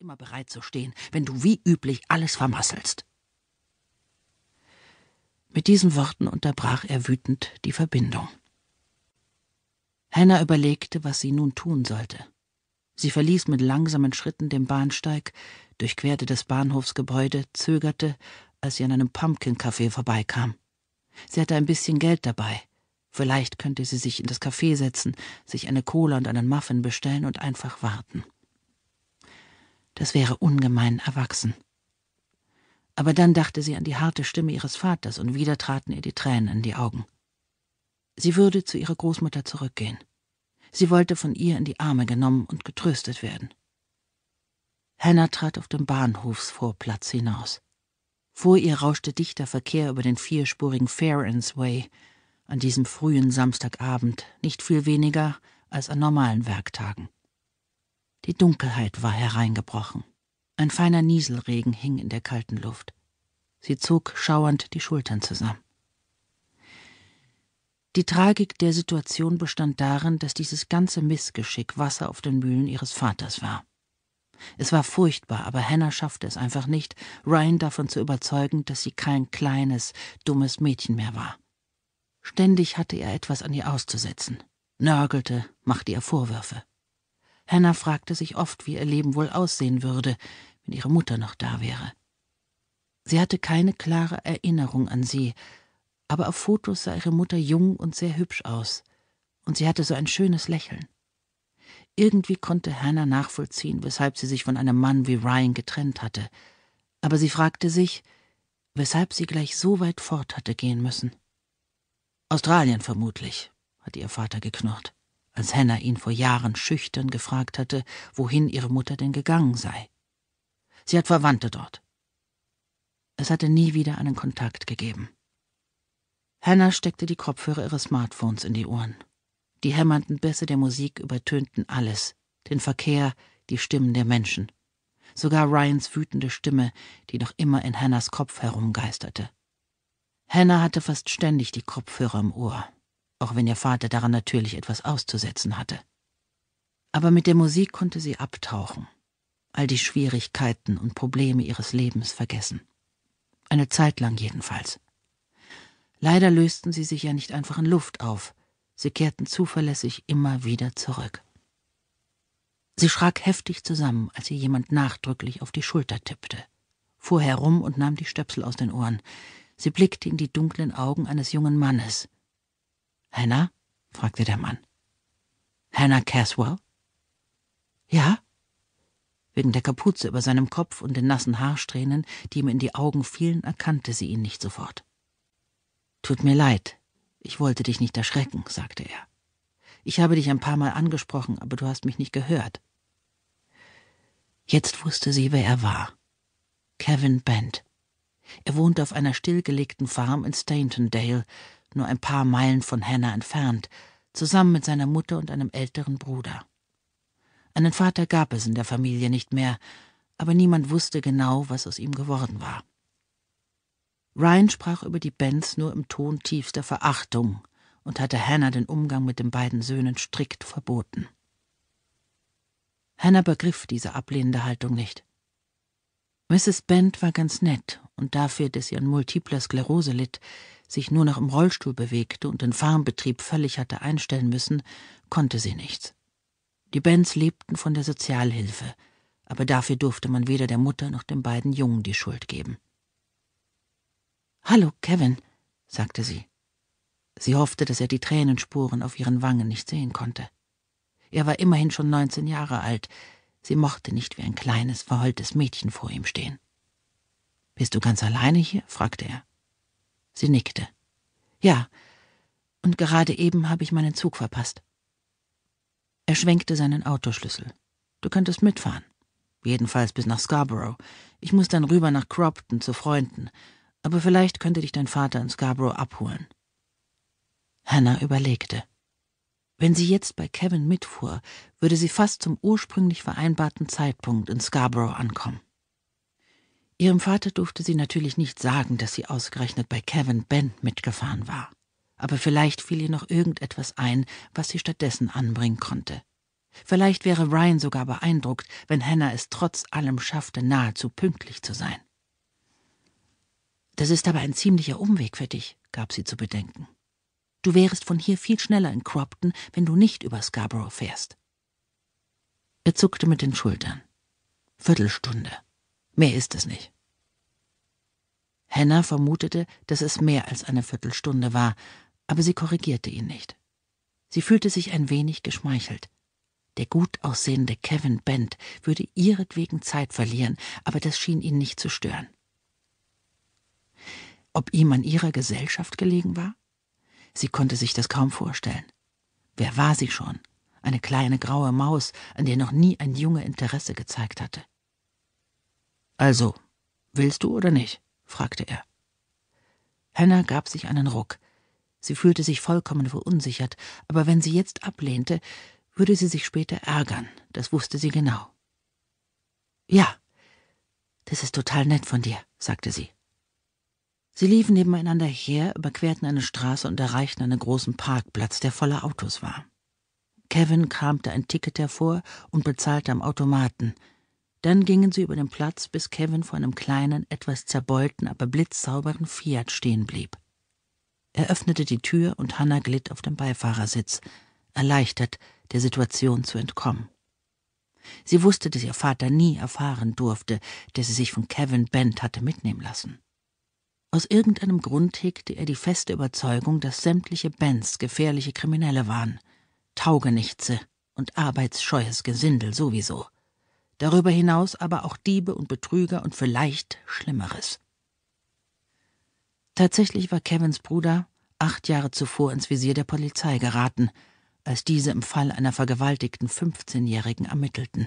immer bereit zu stehen, wenn du wie üblich alles vermasselst. Mit diesen Worten unterbrach er wütend die Verbindung. Hannah überlegte, was sie nun tun sollte. Sie verließ mit langsamen Schritten den Bahnsteig, durchquerte das Bahnhofsgebäude, zögerte, als sie an einem Pumpkin-Café vorbeikam. Sie hatte ein bisschen Geld dabei. Vielleicht könnte sie sich in das Café setzen, sich eine Cola und einen Muffin bestellen und einfach warten. Das wäre ungemein erwachsen. Aber dann dachte sie an die harte Stimme ihres Vaters und wieder traten ihr die Tränen in die Augen. Sie würde zu ihrer Großmutter zurückgehen. Sie wollte von ihr in die Arme genommen und getröstet werden. Hannah trat auf dem Bahnhofsvorplatz hinaus. Vor ihr rauschte dichter Verkehr über den vierspurigen Fairens Way, an diesem frühen Samstagabend, nicht viel weniger als an normalen Werktagen. Die Dunkelheit war hereingebrochen. Ein feiner Nieselregen hing in der kalten Luft. Sie zog schauernd die Schultern zusammen. Die Tragik der Situation bestand darin, dass dieses ganze Missgeschick Wasser auf den Mühlen ihres Vaters war. Es war furchtbar, aber Hannah schaffte es einfach nicht, Ryan davon zu überzeugen, dass sie kein kleines, dummes Mädchen mehr war. Ständig hatte er etwas an ihr auszusetzen, nörgelte, machte ihr Vorwürfe. Hannah fragte sich oft, wie ihr Leben wohl aussehen würde, wenn ihre Mutter noch da wäre. Sie hatte keine klare Erinnerung an sie, aber auf Fotos sah ihre Mutter jung und sehr hübsch aus, und sie hatte so ein schönes Lächeln. Irgendwie konnte Hannah nachvollziehen, weshalb sie sich von einem Mann wie Ryan getrennt hatte, aber sie fragte sich, weshalb sie gleich so weit fort hatte gehen müssen. Australien vermutlich, hatte ihr Vater geknurrt als Hannah ihn vor Jahren schüchtern gefragt hatte, wohin ihre Mutter denn gegangen sei. Sie hat Verwandte dort. Es hatte nie wieder einen Kontakt gegeben. Hannah steckte die Kopfhörer ihres Smartphones in die Ohren. Die hämmernden Bässe der Musik übertönten alles, den Verkehr, die Stimmen der Menschen. Sogar Ryans wütende Stimme, die noch immer in Hannahs Kopf herumgeisterte. Hannah hatte fast ständig die Kopfhörer im Ohr auch wenn ihr Vater daran natürlich etwas auszusetzen hatte. Aber mit der Musik konnte sie abtauchen, all die Schwierigkeiten und Probleme ihres Lebens vergessen. Eine Zeit lang jedenfalls. Leider lösten sie sich ja nicht einfach in Luft auf, sie kehrten zuverlässig immer wieder zurück. Sie schrak heftig zusammen, als ihr jemand nachdrücklich auf die Schulter tippte, fuhr herum und nahm die Stöpsel aus den Ohren. Sie blickte in die dunklen Augen eines jungen Mannes, Hannah? fragte der Mann. Hannah Caswell? Ja? Wegen der Kapuze über seinem Kopf und den nassen Haarsträhnen, die ihm in die Augen fielen, erkannte sie ihn nicht sofort. Tut mir leid, ich wollte dich nicht erschrecken, sagte er. Ich habe dich ein paar Mal angesprochen, aber du hast mich nicht gehört. Jetzt wusste sie, wer er war. Kevin Bent. Er wohnte auf einer stillgelegten Farm in Staintondale, nur ein paar Meilen von Hannah entfernt, zusammen mit seiner Mutter und einem älteren Bruder. Einen Vater gab es in der Familie nicht mehr, aber niemand wusste genau, was aus ihm geworden war. Ryan sprach über die Benz nur im Ton tiefster Verachtung und hatte Hannah den Umgang mit den beiden Söhnen strikt verboten. Hannah begriff diese ablehnende Haltung nicht. Mrs. Bent war ganz nett und dafür, dass sie an multipler Sklerose litt, sich nur noch im Rollstuhl bewegte und den Farmbetrieb völlig hatte einstellen müssen, konnte sie nichts. Die Bens lebten von der Sozialhilfe, aber dafür durfte man weder der Mutter noch den beiden Jungen die Schuld geben. Hallo, Kevin, sagte sie. Sie hoffte, dass er die Tränenspuren auf ihren Wangen nicht sehen konnte. Er war immerhin schon neunzehn Jahre alt. Sie mochte nicht wie ein kleines, verheultes Mädchen vor ihm stehen. Bist du ganz alleine hier? fragte er. Sie nickte. Ja, und gerade eben habe ich meinen Zug verpasst. Er schwenkte seinen Autoschlüssel. Du könntest mitfahren. Jedenfalls bis nach Scarborough. Ich muss dann rüber nach Cropton zu Freunden. Aber vielleicht könnte dich dein Vater in Scarborough abholen. Hannah überlegte. Wenn sie jetzt bei Kevin mitfuhr, würde sie fast zum ursprünglich vereinbarten Zeitpunkt in Scarborough ankommen. Ihrem Vater durfte sie natürlich nicht sagen, dass sie ausgerechnet bei Kevin Ben mitgefahren war. Aber vielleicht fiel ihr noch irgendetwas ein, was sie stattdessen anbringen konnte. Vielleicht wäre Ryan sogar beeindruckt, wenn Hannah es trotz allem schaffte, nahezu pünktlich zu sein. Das ist aber ein ziemlicher Umweg für dich, gab sie zu bedenken. Du wärest von hier viel schneller in Cropton, wenn du nicht über Scarborough fährst. Er zuckte mit den Schultern. Viertelstunde. Mehr ist es nicht. Hannah vermutete, dass es mehr als eine Viertelstunde war, aber sie korrigierte ihn nicht. Sie fühlte sich ein wenig geschmeichelt. Der gut aussehende Kevin Bent würde ihretwegen Zeit verlieren, aber das schien ihn nicht zu stören. Ob ihm an ihrer Gesellschaft gelegen war? Sie konnte sich das kaum vorstellen. Wer war sie schon? Eine kleine graue Maus, an der noch nie ein Junge Interesse gezeigt hatte. Also, willst du oder nicht? fragte er. Hannah gab sich einen Ruck. Sie fühlte sich vollkommen verunsichert, aber wenn sie jetzt ablehnte, würde sie sich später ärgern, das wusste sie genau. Ja, das ist total nett von dir, sagte sie. Sie liefen nebeneinander her, überquerten eine Straße und erreichten einen großen Parkplatz, der voller Autos war. Kevin kramte ein Ticket hervor und bezahlte am Automaten, dann gingen sie über den Platz, bis Kevin vor einem kleinen, etwas zerbeulten, aber blitzsauberen Fiat stehen blieb. Er öffnete die Tür und Hannah glitt auf den Beifahrersitz, erleichtert, der Situation zu entkommen. Sie wusste, dass ihr Vater nie erfahren durfte, dass sie sich von Kevin Bent hatte mitnehmen lassen. Aus irgendeinem Grund hegte er die feste Überzeugung, dass sämtliche Bents gefährliche Kriminelle waren, Taugenichtse und arbeitsscheues Gesindel sowieso darüber hinaus aber auch Diebe und Betrüger und vielleicht Schlimmeres. Tatsächlich war Kevins Bruder acht Jahre zuvor ins Visier der Polizei geraten, als diese im Fall einer vergewaltigten 15-Jährigen ermittelten,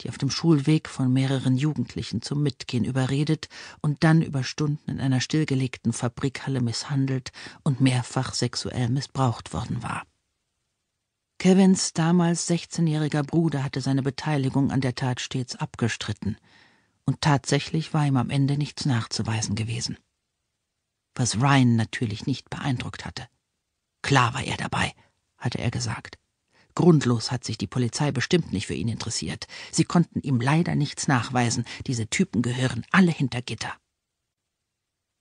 die auf dem Schulweg von mehreren Jugendlichen zum Mitgehen überredet und dann über Stunden in einer stillgelegten Fabrikhalle misshandelt und mehrfach sexuell missbraucht worden war. Kevins damals 16-jähriger Bruder hatte seine Beteiligung an der Tat stets abgestritten. Und tatsächlich war ihm am Ende nichts nachzuweisen gewesen. Was Ryan natürlich nicht beeindruckt hatte. Klar war er dabei, hatte er gesagt. Grundlos hat sich die Polizei bestimmt nicht für ihn interessiert. Sie konnten ihm leider nichts nachweisen. Diese Typen gehören alle hinter Gitter.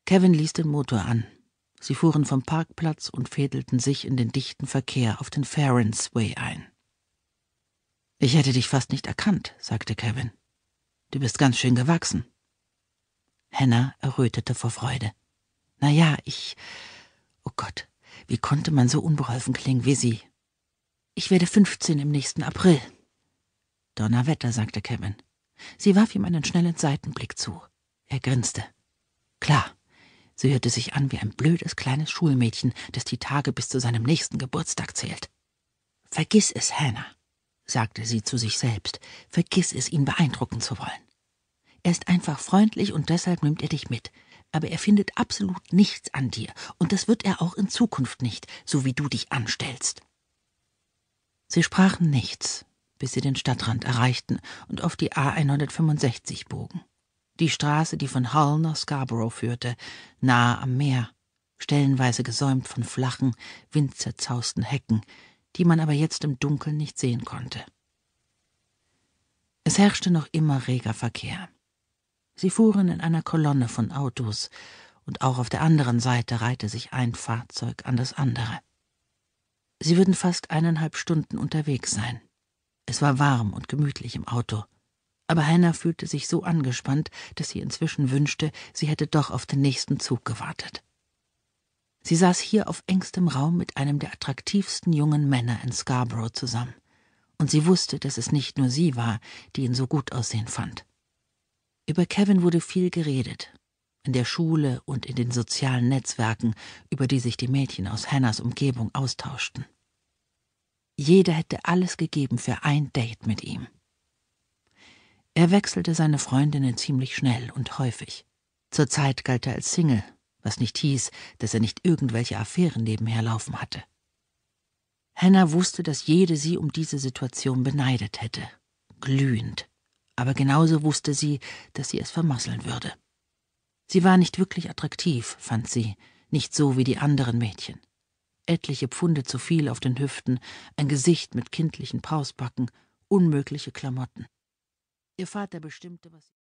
Kevin ließ den Motor an Sie fuhren vom Parkplatz und fädelten sich in den dichten Verkehr auf den Ferrens Way ein. Ich hätte dich fast nicht erkannt, sagte Kevin. Du bist ganz schön gewachsen. Hannah errötete vor Freude. Na ja, ich. Oh Gott, wie konnte man so unbeholfen klingen wie sie? Ich werde fünfzehn im nächsten April. Donnerwetter, sagte Kevin. Sie warf ihm einen schnellen Seitenblick zu. Er grinste. Klar, Sie hörte sich an wie ein blödes kleines Schulmädchen, das die Tage bis zu seinem nächsten Geburtstag zählt. Vergiss es, Hannah, sagte sie zu sich selbst, vergiss es, ihn beeindrucken zu wollen. Er ist einfach freundlich und deshalb nimmt er dich mit, aber er findet absolut nichts an dir, und das wird er auch in Zukunft nicht, so wie du dich anstellst. Sie sprachen nichts, bis sie den Stadtrand erreichten und auf die A 165 bogen die Straße, die von Hull nach Scarborough führte, nahe am Meer, stellenweise gesäumt von flachen, windzerzausten Hecken, die man aber jetzt im Dunkeln nicht sehen konnte. Es herrschte noch immer reger Verkehr. Sie fuhren in einer Kolonne von Autos, und auch auf der anderen Seite reihte sich ein Fahrzeug an das andere. Sie würden fast eineinhalb Stunden unterwegs sein. Es war warm und gemütlich im Auto, aber Hannah fühlte sich so angespannt, dass sie inzwischen wünschte, sie hätte doch auf den nächsten Zug gewartet. Sie saß hier auf engstem Raum mit einem der attraktivsten jungen Männer in Scarborough zusammen, und sie wusste, dass es nicht nur sie war, die ihn so gut aussehen fand. Über Kevin wurde viel geredet, in der Schule und in den sozialen Netzwerken, über die sich die Mädchen aus Hannahs Umgebung austauschten. Jeder hätte alles gegeben für ein Date mit ihm. Er wechselte seine Freundinnen ziemlich schnell und häufig. Zurzeit galt er als Single, was nicht hieß, dass er nicht irgendwelche Affären nebenher laufen hatte. Hannah wusste, dass jede sie um diese Situation beneidet hätte, glühend, aber genauso wusste sie, dass sie es vermasseln würde. Sie war nicht wirklich attraktiv, fand sie, nicht so wie die anderen Mädchen. Etliche Pfunde zu viel auf den Hüften, ein Gesicht mit kindlichen Pausbacken, unmögliche Klamotten. Ihr Vater bestimmte, was.